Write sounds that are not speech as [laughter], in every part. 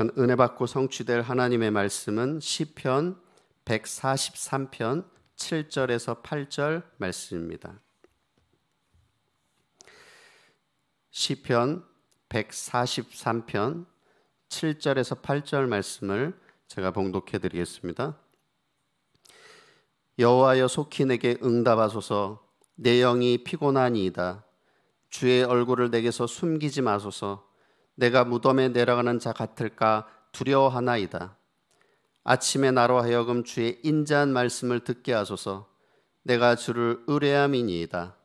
시간 은혜 받고 성취될 하나님의 말씀은 시편 143편 7절에서 8절 말씀입니다. 시편 143편 7절에서 8절 말씀을 제가 봉독해 드리겠습니다. 여호와여 속히 내게 응답하소서 내 영이 피곤하니이다 주의 얼굴을 내게서 숨기지 마소서 내가 무덤에 내려가는 자 같을까 두려워하나이다. 아침에 나로 하여금 주의 인자한 말씀을 듣게 하소서. 내가 주를 의뢰함이니이다.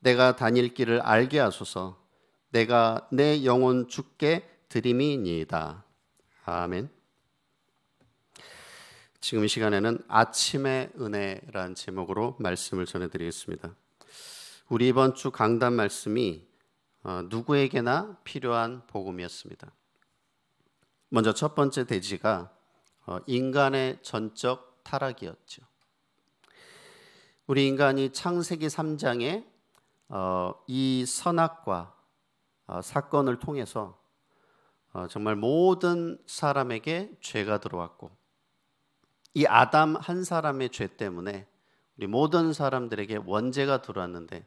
내가 다닐 길을 알게 하소서. 내가 내 영혼 주께 드림이니이다. 아멘. 지금 이 시간에는 아침의 은혜란 제목으로 말씀을 전해드리겠습니다. 우리 이번 주 강단 말씀이 어, 누구에게나 필요한 복음이었습니다. 먼저 첫 번째 대지가 어, 인간의 전적 타락이었죠. 우리 인간이 창세기 3장에 어, 이 선악과 사건을 통해서 정말 모든 사람에게 죄가 들어왔고 이 아담 한 사람의 죄 때문에 우리 모든 사람들에게 원죄가 들어왔는데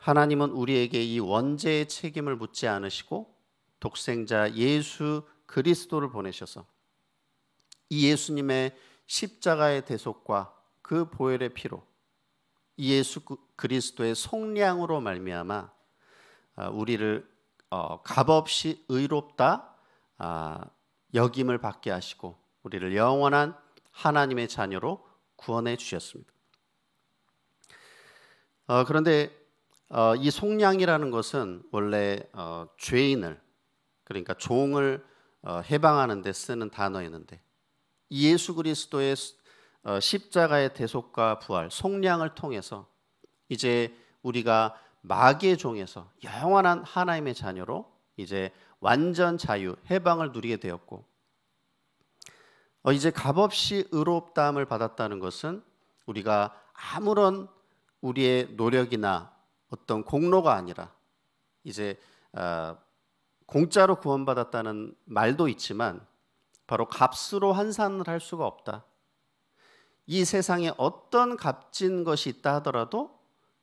하나님은 우리에게 이 원죄의 책임을 묻지 않으시고 독생자 예수 그리스도를 보내셔서 이 예수님의 십자가의 대속과 그 보혈의 피로 예수 그, 그리스도의 속량으로 말미암아 아, 우리를 어, 값없이 의롭다 아, 여김을 받게 하시고 우리를 영원한 하나님의 자녀로 구원해 주셨습니다. 어, 그런데 어, 이 속량이라는 것은 원래 어, 죄인을 그러니까 종을 어, 해방하는 데 쓰는 단어였는데 예수 그리스도의 어, 십자가의 대속과 부활, 속량을 통해서 이제 우리가 마귀의 종에서 영원한 하나님의 자녀로 이제 완전 자유, 해방을 누리게 되었고 어, 이제 값없이 의롭다함을 받았다는 것은 우리가 아무런 우리의 노력이나 어떤 공로가 아니라 이제 어, 공짜로 구원받았다는 말도 있지만 바로 값으로 환산을 할 수가 없다. 이 세상에 어떤 값진 것이 있다 하더라도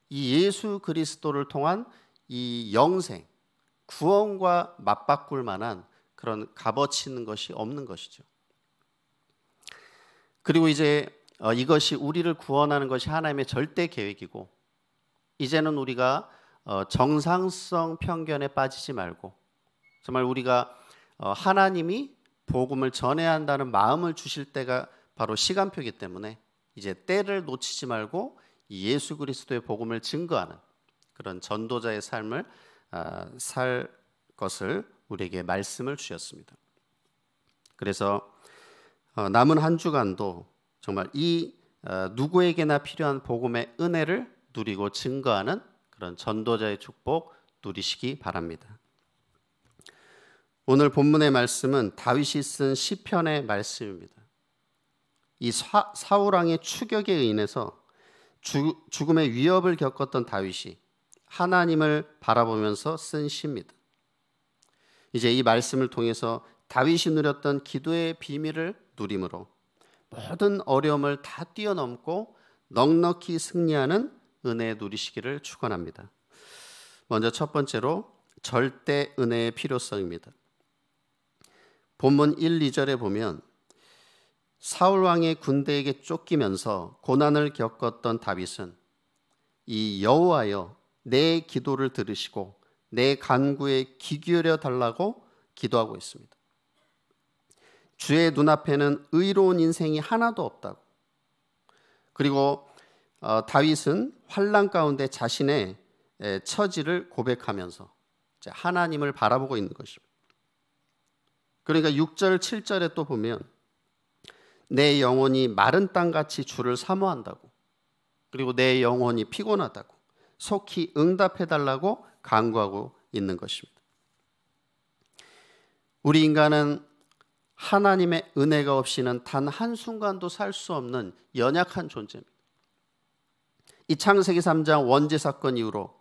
이 예수 그리스도를 통한 이 영생, 구원과 맞바꿀 만한 그런 값어치는 것이 없는 것이죠. 그리고 이제 어, 이것이 우리를 구원하는 것이 하나님의 절대 계획이고 이제는 우리가 어, 정상성 편견에 빠지지 말고 정말 우리가 어, 하나님이 복음을 전해야 한다는 마음을 주실 때가 바로 시간표이기 때문에 이제 때를 놓치지 말고 예수 그리스도의 복음을 증거하는 그런 전도자의 삶을 아, 살 것을 우리에게 말씀을 주셨습니다. 그래서 어, 남은 한 주간도 정말 이 누구에게나 필요한 복음의 은혜를 누리고 증거하는 그런 전도자의 축복 누리시기 바랍니다. 오늘 본문의 말씀은 다윗이 쓴 시편의 말씀입니다. 이 사, 울왕의 추격에 인해서 주, 죽음의 위협을 겪었던 다윗이 하나님을 바라보면서 쓴 시입니다. 이제 이 말씀을 통해서 다윗이 누렸던 기도의 비밀을 누림으로 모든 어려움을 다 뛰어넘고 넉넉히 승리하는 은혜 누리시기를 축원합니다. 먼저 첫 번째로 절대 은혜의 필요성입니다. 본문 1, 2절에 보면 사울 왕의 군대에게 쫓기면서 고난을 겪었던 다윗은 이 여호와여 내 기도를 들으시고 내 간구에 귀 기울여 달라고 기도하고 있습니다. 주의 눈앞에는 의로운 인생이 하나도 없다고. 그리고 어, 다윗은 환란 가운데 자신의 에, 처지를 고백하면서 하나님을 바라보고 있는 것입니다. 그러니까 6절, 7절에 또 보면 내 영혼이 마른 땅같이 주를 사모한다고 그리고 내 영혼이 피곤하다고 속히 응답해달라고 간구하고 있는 것입니다. 우리 인간은 하나님의 은혜가 없이는 단 한순간도 살 수 없는 연약한 존재입니다. 이 창세기 3장 원죄 사건 이후로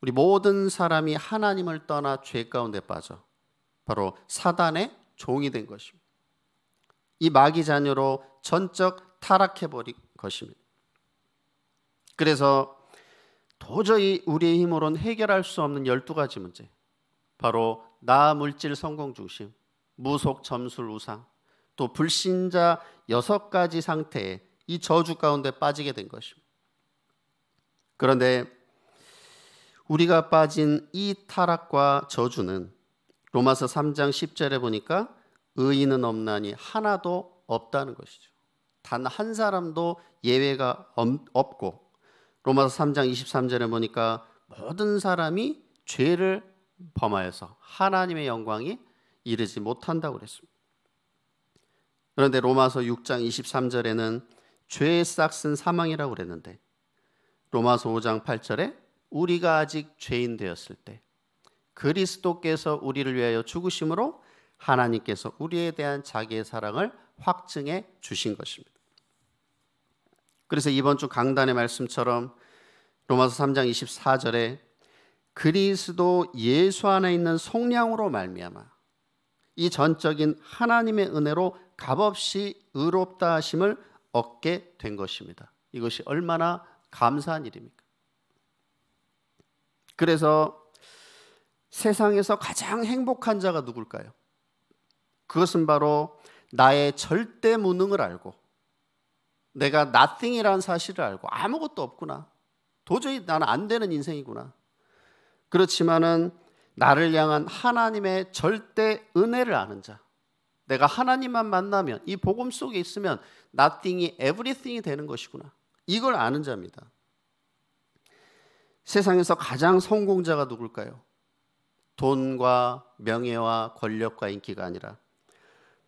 우리 모든 사람이 하나님을 떠나 죄 가운데 빠져 바로 사단의 종이 된 것입니다. 이 마귀 자녀로 전적 타락해 버린 것입니다. 그래서 도저히 우리의 힘으로는 해결할 수 없는 12가지 문제. 바로 나 물질 성공 중심, 무속 점술 우상, 또 불신자 6 가지 상태에 이 저주 가운데 빠지게 된 것입니다. 그런데 우리가 빠진 이 타락과 저주는 로마서 3장 10절에 보니까 의인은 없나니 하나도 없다는 것이죠. 단 한 사람도 예외가 없고 로마서 3장 23절에 보니까 모든 사람이 죄를 범하여서 하나님의 영광이 이르지 못한다고 그랬습니다. 그런데 로마서 6장 23절에는 죄의 싹은 사망이라고 그랬는데 로마서 5장 8절에 우리가 아직 죄인 되었을 때 그리스도께서 우리를 위하여 죽으심으로 하나님께서 우리에 대한 자기의 사랑을 확증해 주신 것입니다. 그래서 이번 주 강단의 말씀처럼 로마서 3장 24절에 그리스도 예수 안에 있는 속량으로 말미암아 이 전적인 하나님의 은혜로 값없이 의롭다 하심을 얻게 된 것입니다. 이것이 얼마나 감사한 일입니까? 그래서 세상에서 가장 행복한 자가 누굴까요? 그것은 바로 나의 절대 무능을 알고 내가 nothing이라는 사실을 알고 아무것도 없구나. 도저히 나는 안 되는 인생이구나. 그렇지만은 나를 향한 하나님의 절대 은혜를 아는 자. 내가 하나님만 만나면 이 복음 속에 있으면 nothing이 everything이 되는 것이구나. 이걸 아는 자입니다. 세상에서 가장 성공자가 누굴까요? 돈과 명예와 권력과 인기가 아니라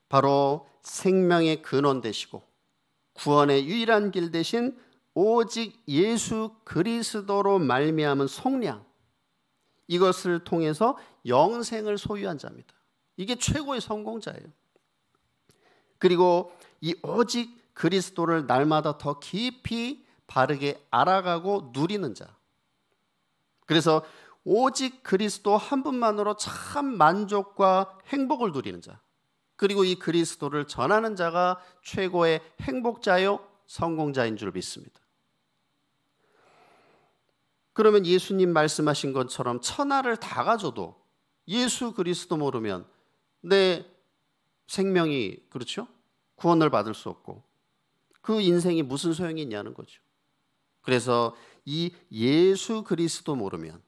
바로 생명의 근원 되시고 구원의 유일한 길 대신 오직 예수 그리스도로 말미암은 속량 이것을 통해서 영생을 소유한 자입니다. 이게 최고의 성공자예요. 그리고 이 오직 그리스도를 날마다 더 깊이 바르게 알아가고 누리는 자. 그래서 오직 그리스도 한 분만으로 참 만족과 행복을 누리는 자. 그리고 이 그리스도를 전하는 자가 최고의 행복자요 성공자인 줄 믿습니다. 그러면 예수님 말씀하신 것처럼 천하를 다 가져도 예수 그리스도 모르면 내 생명이 그렇죠? 구원을 받을 수 없고 그 인생이 무슨 소용이 있냐는 거죠. 그래서 이 예수 그리스도 모르면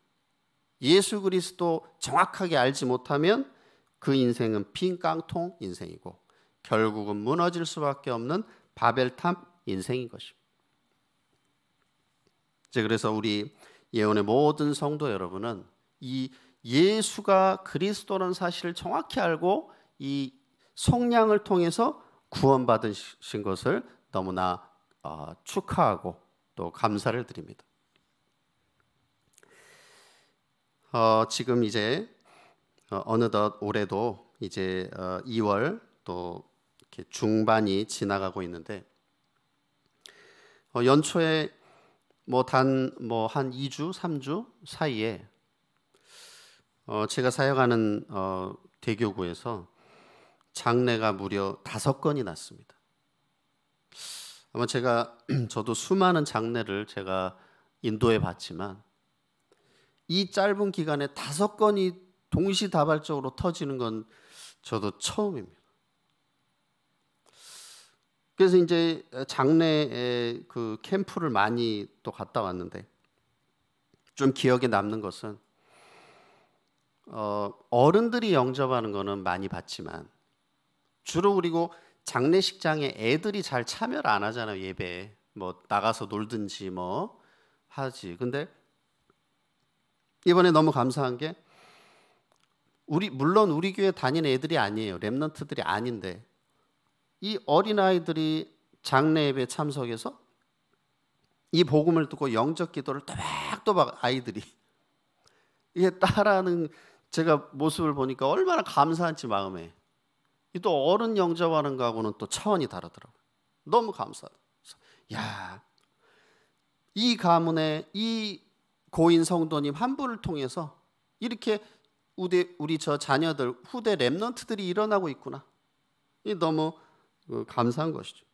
예수 그리스도 정확하게 알지 못하면 그 인생은 빈 깡통 인생이고 결국은 무너질 수밖에 없는 바벨탑 인생인 것입니다. 그래서 우리 예언의 모든 성도 여러분은 이 예수가 그리스도라는 사실을 정확히 알고 이성량을 통해서 구원받으신 것을 너무나 어, 축하하고 또 감사를 드립니다. 어, 지금 이제 어, 느덧 올해도 이제 어, 2월 또 이렇게 중반이 지나가고 있는데 어, 연초에 뭐 단 뭐 한 2주, 3주 사이에 어, 제가 사역하는 어, 대교구에서 장례가 무려 다섯 건이 났습니다. 아마 제가 [clears throat] 저도 수많은 장례를 제가 인도해 봤지만 이 짧은 기간에 다섯 건이 동시다발적으로 터지는 건 저도 처음입니다. 그래서 이제 장례에 그 캠프를 많이 또 갔다 왔는데 좀 기억에 남는 것은 어, 어른들이 영접하는 거는 많이 봤지만 주로 그리고 장례식장에 애들이 잘 참여를 안 하잖아요 예배뭐 나가서 놀든지 뭐 하지 근데 이번에 너무 감사한 게 우리 물론 우리 교회 다니는 애들이 아니에요 랩런트들이 아닌데 이 어린아이들이 장례 예배 참석해서 이 복음을 듣고 영적 기도를 또박또박 아이들이 [laughs] 이게 따라하는 제가 모습을 보니까 얼마나 감사한지 마음에 이또 어른 영접하는 거하고는 또 차원이 다르더라고요. 너무 감사해요. 야, 이 가문에 이 고인 성도님 한 분을 통해서 이렇게 우리, 우리 저 자녀들 후대 랩런트들이 일어나고 있구나. 이 너무 어, 감사한 것이죠.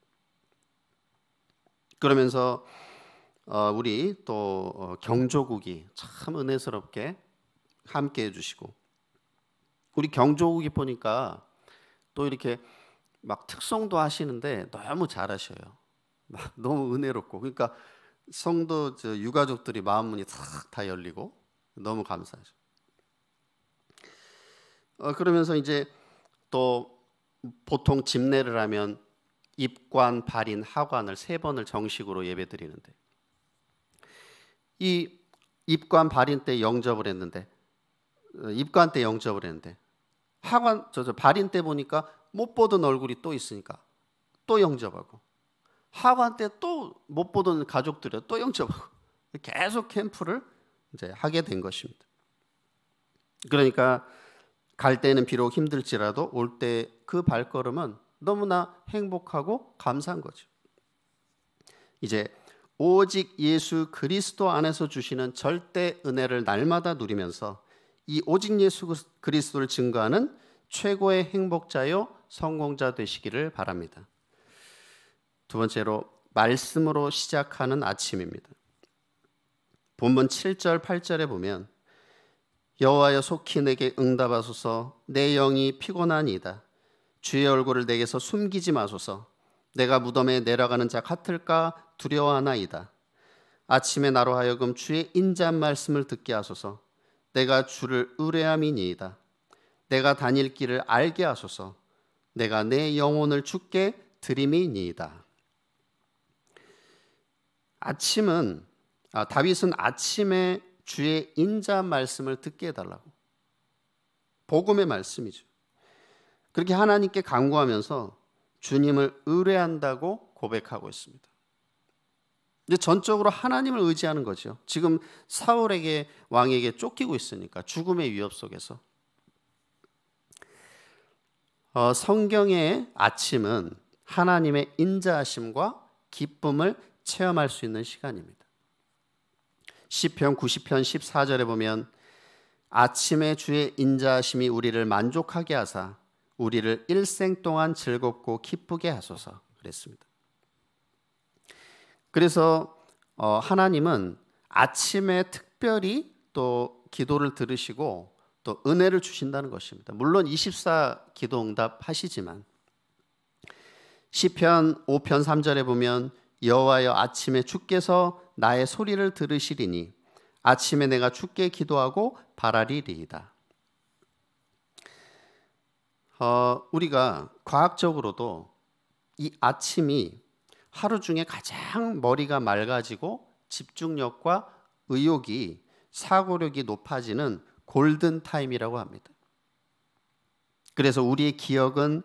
그러면서 어, 우리 또 어, 경조국이 참 은혜스럽게 함께 해주시고 우리 경조국이 보니까 또 이렇게 막 특성도 하시는데 너무 잘하셔요. [laughs] 막 너무 은혜롭고 그러니까 성도 저 유가족들이 마음 문이 탁다 열리고 너무 감사하죠. 어, 그러면서 이제 또 보통 집례를 하면 입관, 발인, 하관을 세 번을 정식으로 예배 드리는데 이 입관, 발인 때 영접을 했는데 어, 입관 때 영접을 했는데 하관 저저 발인 때 보니까 못 보던 얼굴이 또 있으니까 또 영접하고 하관 때 또 못 보던 가족들이 또 영접하고 [laughs] 계속 캠프를 이제 하게 된 것입니다. 그러니까 갈 때는 비록 힘들지라도 올 때 그 발걸음은 너무나 행복하고 감사한 거죠. 이제 오직 예수 그리스도 안에서 주시는 절대 은혜를 날마다 누리면서 이 오직 예수 그리스도를 증거하는 최고의 행복자요 성공자 되시기를 바랍니다. 두 번째로 말씀으로 시작하는 아침입니다. 본문 7절 8절에 보면 여호와여 속히 내게 응답하소서 내 영이 피곤하니이다 주의 얼굴을 내게서 숨기지 마소서 내가 무덤에 내려가는 자 같을까 두려워하나이다 아침에 나로 하여금 주의 인자한 말씀을 듣게 하소서 내가 주를 의뢰함이니이다. 내가 다닐 길을 알게 하소서. 내가 내 영혼을 주께 드림이니이다. 아침은 아, 다윗은 아침에 주의 인자 말씀을 듣게 해달라고 복음의 말씀이죠. 그렇게 하나님께 간구하면서 주님을 의뢰한다고 고백하고 있습니다. 이제 전적으로 하나님을 의지하는 거죠. 지금 사울에게 왕에게 쫓기고 있으니까 죽음의 위협 속에서 어, 성경의 아침은 하나님의 인자하심과 기쁨을 체험할 수 있는 시간입니다. 시편 90편 14절에 보면 아침에 주의 인자하심이 우리를 만족하게 하사 우리를 일생 동안 즐겁고 기쁘게 하소서 그랬습니다. 그래서 어, 하나님은 아침에 특별히 또 기도를 들으시고 또 은혜를 주신다는 것입니다. 물론 24 기도 응답 하시지만 시편 5편 3절에 보면 여호와여 아침에 주께서 나의 소리를 들으시리니 아침에 내가 주께 기도하고 바라리리이다. 어, 우리가 과학적으로도 이 아침이 하루 중에 가장 머리가 맑아지고 집중력과 의욕이 사고력이 높아지는 골든 타임이라고 합니다. 그래서 우리의 기억은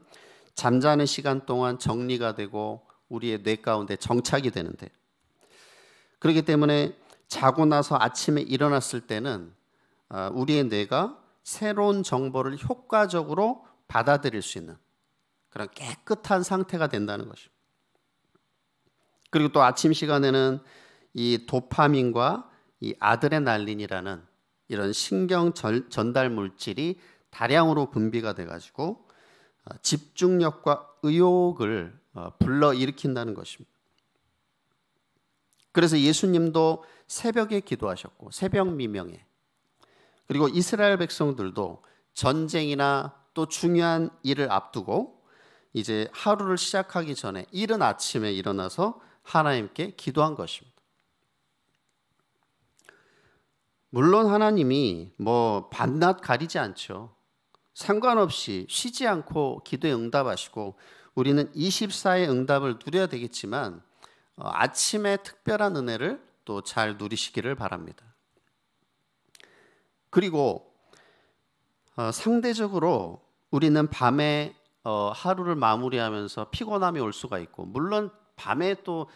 잠자는 시간 동안 정리가 되고 우리의 뇌 가운데 정착이 되는데 그렇기 때문에 자고 나서 아침에 일어났을 때는 어, 우리의 뇌가 새로운 정보를 효과적으로 받아들일 수 있는 그런 깨끗한 상태가 된다는 것입니다. 그리고 또 아침 시간에는 이 도파민과 이 아드레날린이라는 이런 신경 전달 물질이 다량으로 분비가 돼가지고 어, 집중력과 의욕을 어, 불러 일으킨다는 것입니다. 그래서 예수님도 새벽에 기도하셨고 새벽 미명에 그리고 이스라엘 백성들도 전쟁이나 또 중요한 일을 앞두고 이제 하루를 시작하기 전에 이른 아침에 일어나서 하나님께 기도한 것입니다. 물론 하나님이 뭐 밤낮 가리지 않죠. 상관없이 쉬지 않고 기도에 응답하시고 우리는 24의 응답을 누려야 되겠지만 어, 아침에 특별한 은혜를 또 잘 누리시기를 바랍니다. 그리고 어, 상대적으로 우리는 밤에 어, 하루를 마무리하면서 피곤함이 올 수가 있고 물론 밤에 또더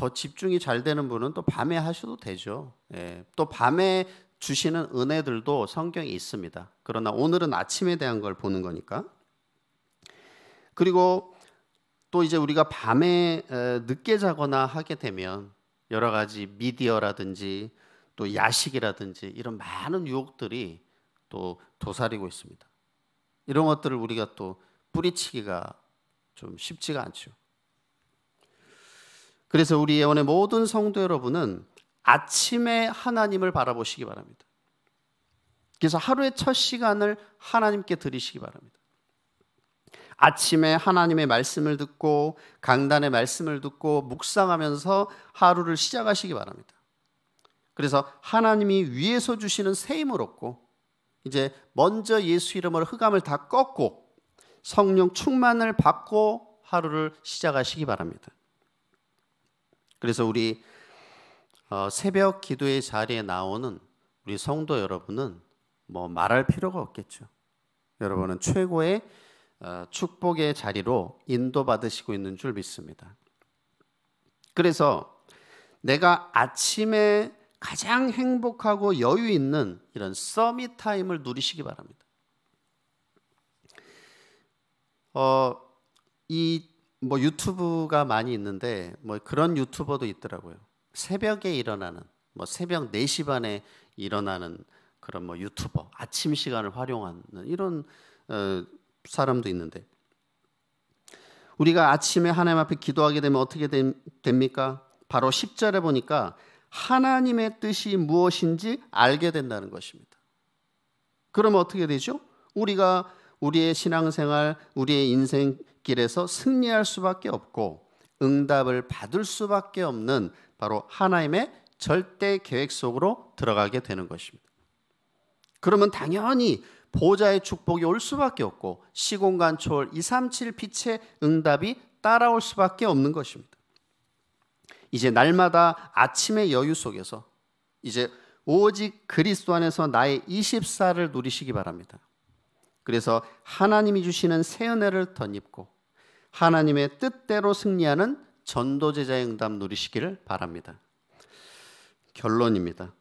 어, 집중이 잘 되는 분은 또 밤에 하셔도 되죠. 예, 또 밤에 주시는 은혜들도 성경에 있습니다. 그러나 오늘은 아침에 대한 걸 보는 거니까. 그리고 또 이제 우리가 밤에 늦게 자거나 하게 되면 여러 가지 미디어라든지 또 야식이라든지 이런 많은 유혹들이 또 도사리고 있습니다. 이런 것들을 우리가 또 뿌리치기가 좀 쉽지가 않죠. 그래서 우리 예원의 모든 성도 여러분은 아침에 하나님을 바라보시기 바랍니다. 그래서 하루의 첫 시간을 하나님께 드리시기 바랍니다. 아침에 하나님의 말씀을 듣고 강단의 말씀을 듣고 묵상하면서 하루를 시작하시기 바랍니다. 그래서 하나님이 위에서 주시는 세임을 얻고 이제 먼저 예수 이름으로 흑암을 다 꺾고 성령 충만을 받고 하루를 시작하시기 바랍니다. 그래서 우리 어, 새벽 기도의 자리에 나오는 우리 성도 여러분은 뭐 말할 필요가 없겠죠. 여러분은 최고의 어, 축복의 자리로 인도받으시고 있는 줄 믿습니다. 그래서 내가 아침에 가장 행복하고 여유 있는 이런 서밋 타임을 누리시기 바랍니다. 어, 이뭐 유튜브가 많이 있는데 뭐 그런 유튜버도 있더라고요. 새벽에 일어나는 뭐 새벽 4시 반에 일어나는 그런 뭐 유튜버, 아침 시간을 활용하는 이런 어, 사람도 있는데 우리가 아침에 하나님 앞에 기도하게 되면 어떻게 됩니까? 바로 10절에 보니까 하나님의 뜻이 무엇인지 알게 된다는 것입니다. 그러면 어떻게 되죠? 우리가 우리의 신앙생활, 우리의 인생 길에서 승리할 수밖에 없고 응답을 받을 수밖에 없는 바로 하나님의 절대 계획 속으로 들어가게 되는 것입니다. 그러면 당연히 보좌의 축복이 올 수밖에 없고 시공간 초월 237 빛의 응답이 따라올 수밖에 없는 것입니다. 이제 날마다 아침의 여유 속에서 이제 오직 그리스도 안에서 나의 24를 누리시기 바랍니다. 그래서 하나님이 주시는 새 은혜를 덧입고 하나님의 뜻대로 승리하는 전도제자의 응답 누리시기를 바랍니다. 결론입니다.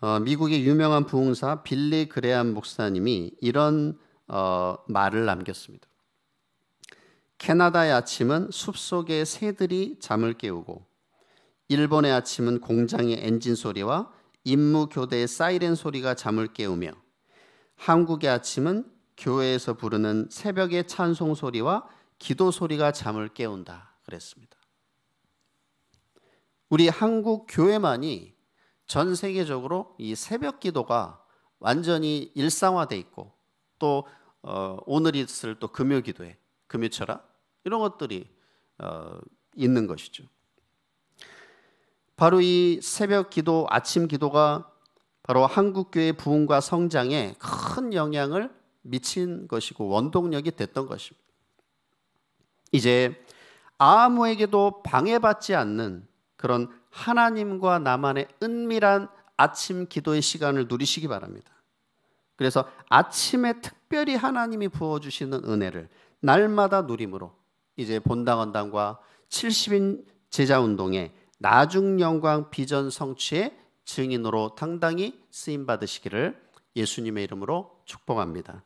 어, 미국의 유명한 부흥사 빌리 그레한 목사님이 이런 어, 말을 남겼습니다. 캐나다의 아침은 숲속의 새들이 잠을 깨우고 일본의 아침은 공장의 엔진 소리와 임무 교대의 사이렌 소리가 잠을 깨우며 한국의 아침은 교회에서 부르는 새벽의 찬송 소리와 기도 소리가 잠을 깨운다 그랬습니다. 우리 한국 교회만이 전 세계적으로 이 새벽 기도가 완전히 일상화돼 있고 또 어, 오늘 있을 또 금요 기도회, 금요 철학 이런 것들이 어, 있는 것이죠. 바로 이 새벽 기도, 아침 기도가 바로 한국 교회 부흥과 성장에 큰 영향을 미친 것이고 원동력이 됐던 것입니다. 이제 아무에게도 방해받지 않는 그런 하나님과 나만의 은밀한 아침 기도의 시간을 누리시기 바랍니다. 그래서 아침에 특별히 하나님이 부어주시는 은혜를 날마다 누림으로 이제 본당원당과 70인 제자운동의 나중 영광 비전 성취의 증인으로 당당히 쓰임 받으시기를 예수님의 이름으로 축복합니다.